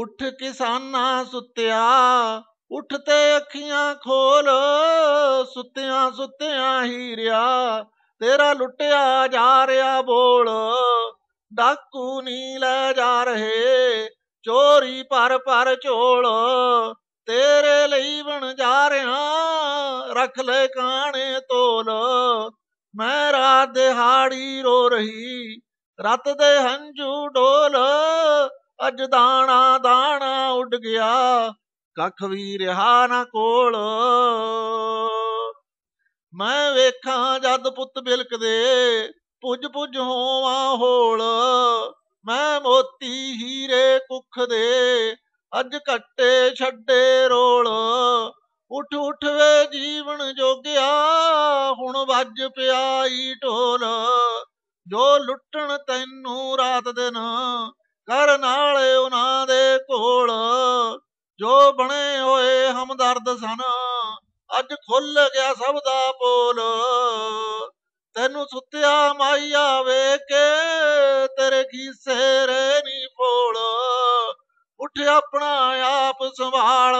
ਉੱਠ ਕਿਸਾਨਾ ਸੁੱਤਿਆ ਉੱਠ ਤੇ ਅੱਖੀਆਂ ਖੋਲ ਸੁੱਤਿਆਂ ਸੁੱਤਿਆਂ ਹੀਰਿਆ ਤੇਰਾ ਲੁੱਟਿਆ ਜਾ ਰਿਹਾ ਬੋਲ ਡਾਕੂ ਨੀ ਲੈ ਜਾ ਰਹੇ ਚੋਰੀ ਪਰ ਪਰ ਝੋਲ ਤੇਰੇ ਲਈ ਬਣ ਜਾ ਰਿਹਾ ਰੱਖ ਲੈ ਕਾਣੇ ਤੋਲ ਮੈਂ ਰਾਤ ਦਿਹਾੜੀ ਰੋ ਰਹੀ ਰਤ ਦੇ ਹੰਝੂ ਡੋਲ ਅੱਜ ਦਾਣਾ ਦਾਣਾ ਉੱਡ ਗਿਆ ਕੱਖ ਵੀ ਰਿਹਾ ਨਾ ਕੋਲ ਮੈਂ ਵੇਖਾਂ ਜਦ ਪੁੱਤ ਬਿਲਕਦੇ ਪੁੱਜ ਪੁੱਜ ਹੋਵਾਂ ਹੋਲ ਮੈਂ ਮੋਤੀ ਹੀਰੇ ਕੁੱਖ ਦੇ ਅੱਜ ਕੱਟੇ ਛੱਡੇ ਰੋਲ ਉਠ ਉਠ ਵੇ ਜੀਵਨ ਜੋਗਿਆ ਹੁਣ ਵੱਜ ਪਿਆਈ ਢੋਲ ਜੋ ਲੁੱਟਣ ਤੈਨੂੰ ਰਾਤ ਦਿਨ ਕਰ ਨਾਲ ਉਹਨਾਂ ਦੇ ਕੋਲ ਜੋ ਬਣੇ ਹੋਏ ਹਮਦਰਦ ਸਨ ਅੱਜ ਖੁੱਲ ਗਿਆ ਸਭ ਦਾ ਪੋਲ ਤੈਨੂੰ ਸੁੱਤਿਆ ਮਾਇਆ ਵੇਖ ਕੇ ਤੇਰੇ ਕੀ ਰੇ ਨੀ ਪੋਲ ਉੱਠ ਆਪਣਾ ਆਪ ਸੰਭਾਲ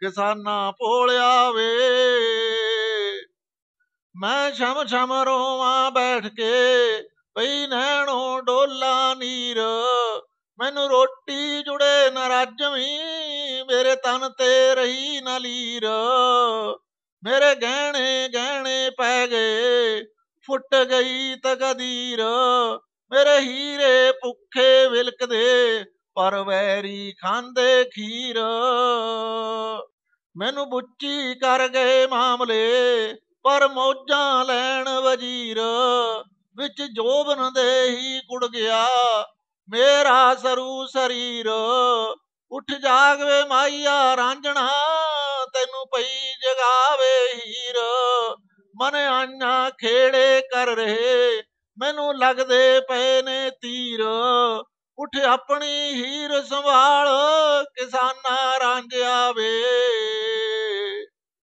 ਕਿਸਾਨਾ ਪੋਲਿਆ ਵੇ ਮੈਂ ਸ਼ਮ ਸ਼ਮ ਰੋਵਾਂ ਬੈਠ ਕੇ ਪਈ ਨੈਣੋ ਡੋਲਾ ਨੀਰ ਮੈਨੂੰ ਰੋਟੀ ਜੁੜੇ ਨਾ ਰਾਜਵੀ ਮੇਰੇ ਤਨ ਤੇ ਰਹੀ ਨਾ ਲੀਰ ਮੇਰੇ ਗਹਿਣੇ ਗਹਿਣੇ ਪੈ ਗਏ ਫੁੱਟ ਗਈ ਤਕਦੀਰ ਮੇਰੇ ਹੀਰੇ ਭੁੱਖੇ ਵਿਲਕਦੇ ਪਰ ਵੈਰੀ ਖਾਂਦੇ ਖੀਰ ਮੈਨੂੰ ਬੁੱਚੀ ਕਰ ਗਏ ਮਾਮਲੇ ਪਰ ਮੋਜਾਂ ਲੈਣ ਵਜ਼ੀਰ ਵਿੱਚ ਜੋਬਨ ਦੇ ਹੀ ਕੁੜ ਗਿਆ ਮੇਰਾ ਸਰੂ ਸਰੀਰ ਉੱਠ ਜਾਗਵੇ ਮਾਈਆ ਰਾਂਝਣਾ ਤੈਨੂੰ ਪਈ ਜਗਾਵੇ ਹੀਰ ਮਨ ਆਨਾ ਖੇੜੇ ਕਰ ਰਹੇ ਮੈਨੂੰ ਲੱਗਦੇ ਪਏ ਨੇ ਤੀਰ ਉੱਠ ਆਪਣੀ ਹੀਰ ਸੰਭਾਲ ਕਿਸਾਨਾ ਰਾਂਝਿਆ ਵੇ